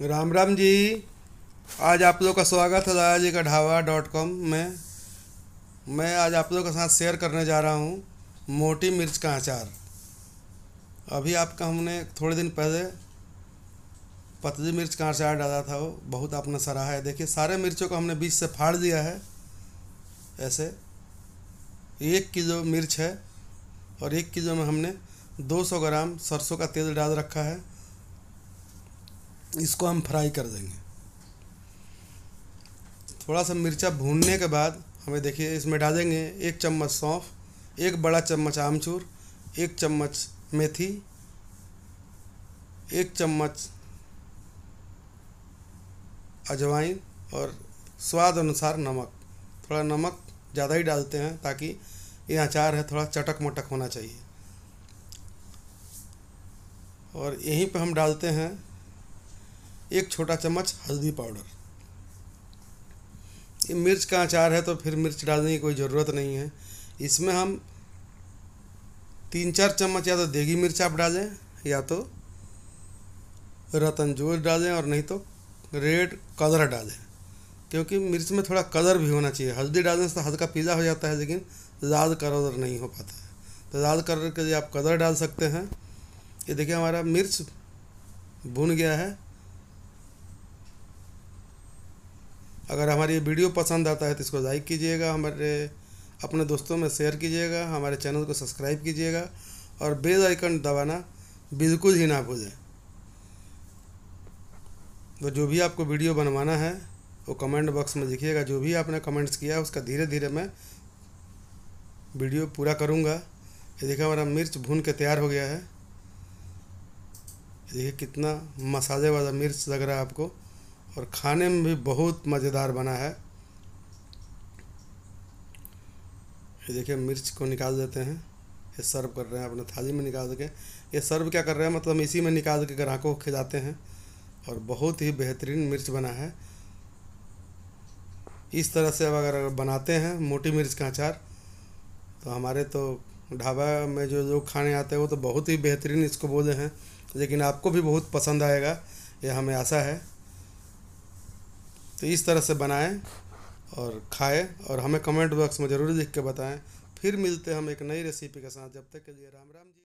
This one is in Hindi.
राम राम जी आज आप लोग का स्वागत है दादाजी जी का ढाबा डॉट कॉम में मैं आज आप लोग के साथ शेयर करने जा रहा हूँ मोटी मिर्च का अचार अभी आपका हमने थोड़े दिन पहले पतली मिर्च का अचार डाला था वो बहुत आपने सराहा है देखिए सारे मिर्चों को हमने बीच से फाड़ दिया है ऐसे एक किलो मिर्च है और एक किलो में हमने 200 ग्राम सरसों का तेल डाल रखा है इसको हम फ्राई कर देंगे थोड़ा सा मिर्चा भूनने के बाद हमें देखिए इसमें डालेंगे एक चम्मच सौंफ एक बड़ा चम्मच आमचूर एक चम्मच मेथी एक चम्मच अजवाइन और स्वाद अनुसार नमक थोड़ा नमक ज़्यादा ही डालते हैं ताकि ये अचार है थोड़ा चटक मटक होना चाहिए और यहीं पर हम डालते हैं एक छोटा चम्मच हल्दी पाउडर ये मिर्च का अचार है तो फिर मिर्च डालने की कोई ज़रूरत नहीं है इसमें हम तीन चार चम्मच या तो देगी मिर्च आप डालें या तो रतन जोश डालें और नहीं तो रेड कलर डालें क्योंकि मिर्च में थोड़ा कलर भी होना चाहिए हल्दी डालने से हल्का पीला हो जाता है लेकिन लाल कलर नहीं हो पाता है तो लाल कलर के लिए आप कलर डाल सकते हैं ये देखिए हमारा मिर्च भुन गया है अगर हमारी ये वीडियो पसंद आता है तो इसको लाइक कीजिएगा हमारे अपने दोस्तों में शेयर कीजिएगा हमारे चैनल को सब्सक्राइब कीजिएगा और बेल आइकन दबाना बिल्कुल ही ना भूलें तो जो भी आपको वीडियो बनवाना है वो कमेंट बॉक्स में लिखिएगा जो भी आपने कमेंट्स किया उसका धीरे धीरे मैं वीडियो पूरा करूँगा ये देखिए हमारा मिर्च भून के तैयार हो गया है देखिए कितना मसाले वाला मिर्च लग रहा है आपको और खाने में भी बहुत मज़ेदार बना है ये देखिए मिर्च को निकाल देते हैं ये सर्व कर रहे हैं अपने थाली में निकाल के ये सर्व क्या कर रहे हैं मतलब इसी में निकाल के ग्राहकों को खिलाते हैं और बहुत ही बेहतरीन मिर्च बना है इस तरह से अब अगर बनाते हैं मोटी मिर्च का अचार तो हमारे तो ढाबा में जो लोग खाने आते हैं वो तो बहुत ही बेहतरीन इसको बोले हैं लेकिन आपको भी बहुत पसंद आएगा ये हमें आशा है तो इस तरह से बनाएं और खाएं और हमें कमेंट बॉक्स में ज़रूर लिख के बताएं फिर मिलते हैं हम एक नई रेसिपी के साथ जब तक के लिए राम राम जी